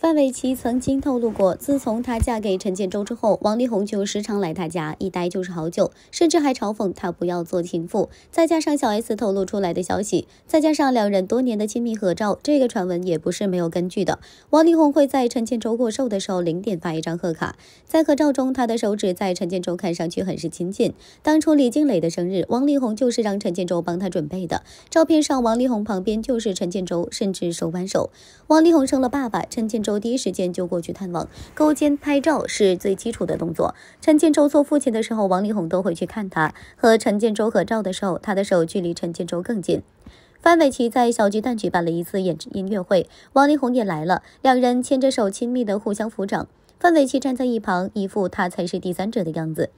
范玮琪曾经透露过，自从她嫁给陈建州之后，王力宏就时常来她家一待就是好久，甚至还嘲讽她不要做情妇。再加上小 S 透露出来的消息，再加上两人多年的亲密合照，这个传闻也不是没有根据的。王力宏会在陈建州过寿的时候零点发一张贺卡，在合照中他的手指在陈建州看上去很是亲近。当初李静蕾的生日，王力宏就是让陈建州帮他准备的。照片上，王力宏旁边就是陈建州，甚至手挽手。王力宏生了爸爸，陈建州。第一时间就过去探望，勾肩拍照是最基础的动作。陈建州做父亲的时候，王力宏都会去看他。和陈建州合照的时候，他的手距离陈建州更近。范玮琪在小巨蛋举办了一次演音乐会，王力宏也来了，两人牵着手，亲密的互相扶掌。范玮琪站在一旁，一副他才是第三者的样子。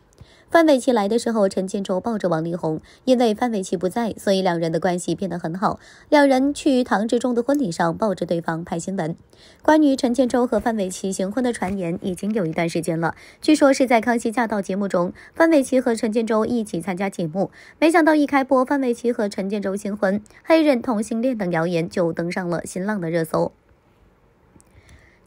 范玮琪来的时候，陈建州抱着王力宏，因为范玮琪不在，所以两人的关系变得很好。两人去唐志忠的婚礼上抱着对方拍新闻。关于陈建州和范玮琪行婚的传言已经有一段时间了，据说是在《康熙驾到》节目中，范玮琪和陈建州一起参加节目，没想到一开播，范玮琪和陈建州新婚、黑人同性恋等谣言就登上了新浪的热搜。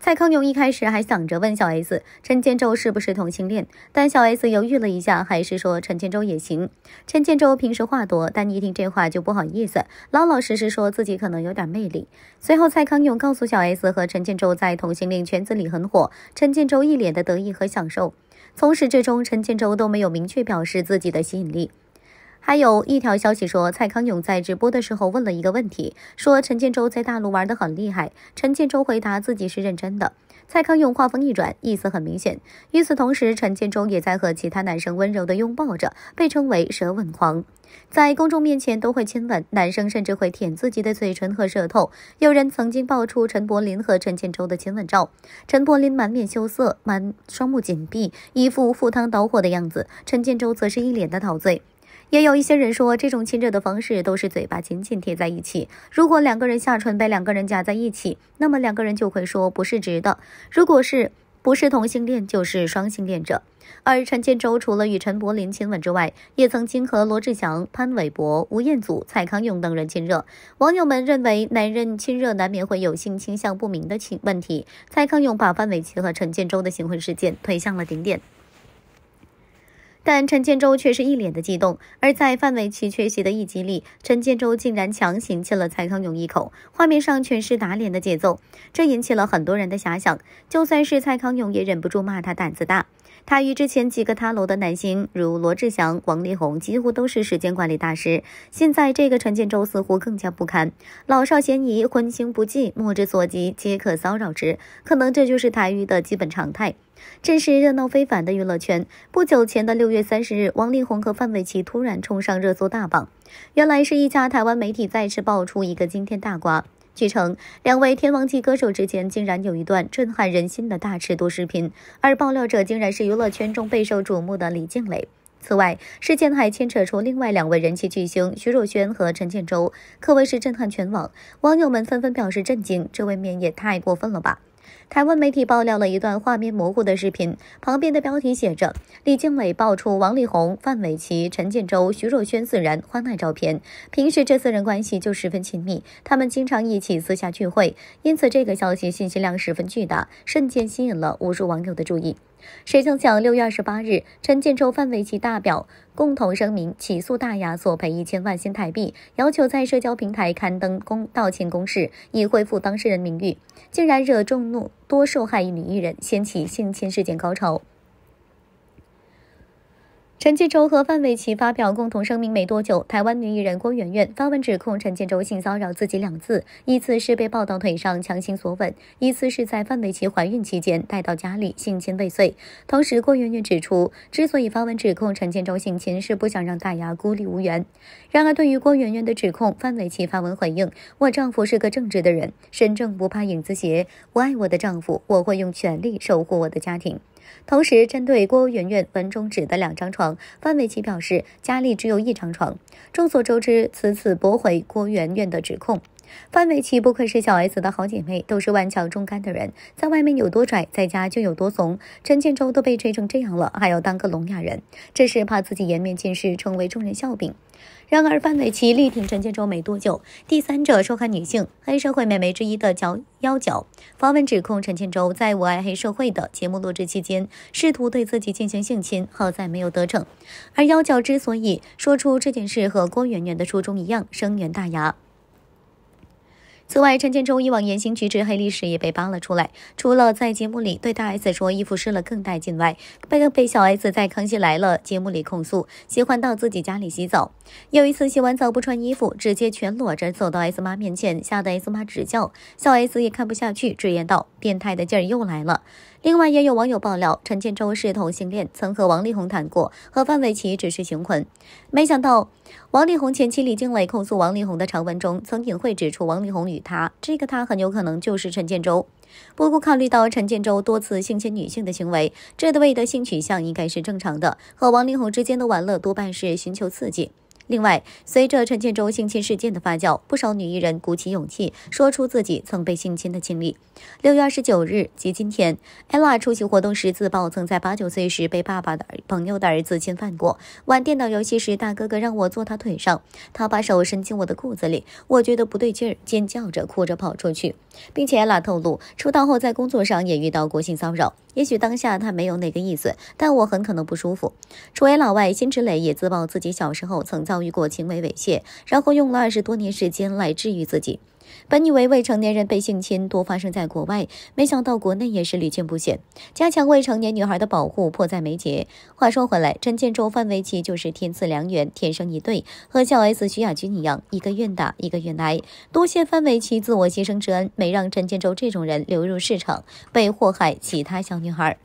蔡康永一开始还想着问小 S 陈建州是不是同性恋，但小 S 犹豫了一下，还是说陈建州也行。陈建州平时话多，但一听这话就不好意思，老老实实说自己可能有点魅力。随后，蔡康永告诉小 S 和陈建州在同性恋圈子里很火，陈建州一脸的得意和享受。从始至终，陈建州都没有明确表示自己的吸引力。还有一条消息说，蔡康永在直播的时候问了一个问题，说陈建州在大陆玩的很厉害。陈建州回答自己是认真的。蔡康永话锋一转，意思很明显。与此同时，陈建州也在和其他男生温柔的拥抱着，被称为“舌吻狂”，在公众面前都会亲吻男生，甚至会舔自己的嘴唇和舌头。有人曾经爆出陈柏霖和陈建州的亲吻照，陈柏霖满脸羞涩，满双目紧闭，一副赴汤蹈火的样子。陈建州则是一脸的陶醉。也有一些人说，这种亲热的方式都是嘴巴紧紧贴在一起。如果两个人下唇被两个人夹在一起，那么两个人就会说不是直的。如果是，不是同性恋就是双性恋者。而陈建州除了与陈柏霖亲吻之外，也曾经和罗志祥、潘玮柏、吴彦祖、蔡康永等人亲热。网友们认为，男人亲热难免会有性倾向不明的情问题。蔡康永把范玮琪和陈建州的行婚事件推向了顶点。但陈建州却是一脸的激动，而在范玮琪缺席的一集里，陈建州竟然强行亲了蔡康永一口，画面上全是打脸的节奏，这引起了很多人的遐想。就算是蔡康永，也忍不住骂他胆子大。台娱之前几个塌楼的男星，如罗志祥、王力宏，几乎都是时间管理大师。现在这个陈建州似乎更加不堪，老少咸宜，婚情不忌，目之所及皆可骚扰之。可能这就是台娱的基本常态。正是热闹非凡的娱乐圈。不久前的六月三十日，王力宏和范玮琪突然冲上热搜大榜。原来是一家台湾媒体再次爆出一个惊天大瓜。据称，两位天王级歌手之间竟然有一段震撼人心的大尺度视频，而爆料者竟然是娱乐圈中备受瞩目的李静蕾。此外，事件还牵扯出另外两位人气巨星徐若瑄和陈建州，可谓是震撼全网。网友们纷纷表示震惊，这未免也太过分了吧！台湾媒体爆料了一段画面模糊的视频，旁边的标题写着“李经纬爆出王力宏、范玮琪、陈建州、徐若瑄四人欢爱照片”。平时这四人关系就十分亲密，他们经常一起私下聚会，因此这个消息信息量十分巨大，瞬间吸引了无数网友的注意。谁曾想，六月二十八日，陈建州范玮琪大表共同声明起诉大雅，索赔一千万新台币，要求在社交平台刊登公道歉公示，以恢复当事人名誉，竟然惹众怒，多受害女艺人掀起性侵事件高潮。陈建州和范玮琪发表共同声明没多久，台湾女艺人郭媛媛发文指控陈建州性骚扰自己两次，一次是被抱到腿上强行索吻，一次是在范玮琪怀孕期间带到家里性侵未遂。同时，郭媛媛指出，之所以发文指控陈建州性侵，是不想让大牙孤立无援。然而，对于郭媛媛的指控，范玮琪发文回应：“我丈夫是个正直的人，身正不怕影子斜。我爱我的丈夫，我会用全力守护我的家庭。”同时，针对郭媛媛文中指的两张床，范玮琪表示家里只有一张床。众所周知，此次驳回郭媛媛的指控。范玮琪不愧是小 S 的好姐妹，都是万强中干的人，在外面有多拽，在家就有多怂。陈建州都被追成这样了，还要当个聋哑人，这是怕自己颜面尽失，成为众人笑柄。然而，范玮琪力挺陈建州没多久，第三者受害女性黑社会美眉之一的脚妖脚发文指控陈建州在《我爱黑社会》的节目录制期间试图对自己进行性侵，好在没有得逞。而妖脚之所以说出这件事，和郭媛媛的初衷一样，声援大牙。此外，陈建州以往言行举止黑历史也被扒了出来。除了在节目里对大 S 说衣服湿了更带劲外，被被小 S 在《康熙来了》节目里控诉喜欢到自己家里洗澡。有一次洗完澡不穿衣服，直接全裸着走到 S 妈面前，吓得 S 妈直叫。小 S 也看不下去，直言道：“变态的劲儿又来了。”另外，也有网友爆料陈建州是同性恋，曾和王力宏谈过，和范玮琪只是情婚。没想到。王力宏前妻李静蕾控诉王力宏的长文中，曾隐晦指出王力宏与他这个他很有可能就是陈建州。不过考虑到陈建州多次性侵女性的行为，这的位的性取向应该是正常的，和王力宏之间的玩乐多半是寻求刺激。另外，随着陈建州性侵事件的发酵，不少女艺人鼓起勇气说出自己曾被性侵的经历。六月二十九日及今天，ella 出席活动时自曝，曾在八九岁时被爸爸的朋友的儿子侵犯过。玩电脑游戏时，大哥哥让我坐他腿上，他把手伸进我的裤子里，我觉得不对劲，尖叫着哭着跑出去。并且 ella 透露，出道后在工作上也遇到过性骚扰。也许当下他没有那个意思，但我很可能不舒服。除 ella 外，辛芷蕾也自曝自己小时候曾遭。遭遇过轻微猥亵，然后用了二十多年时间来治愈自己。本以为未成年人被性侵多发生在国外，没想到国内也是屡见不鲜。加强未成年女孩的保护迫在眉睫。话说回来，陈建州范玮琪就是天赐良缘，天生一对。和小 S 徐亚军一样，一个愿打，一个愿挨。多谢范玮琪自我牺牲之恩，没让陈建州这种人流入市场，被祸害其他小女孩。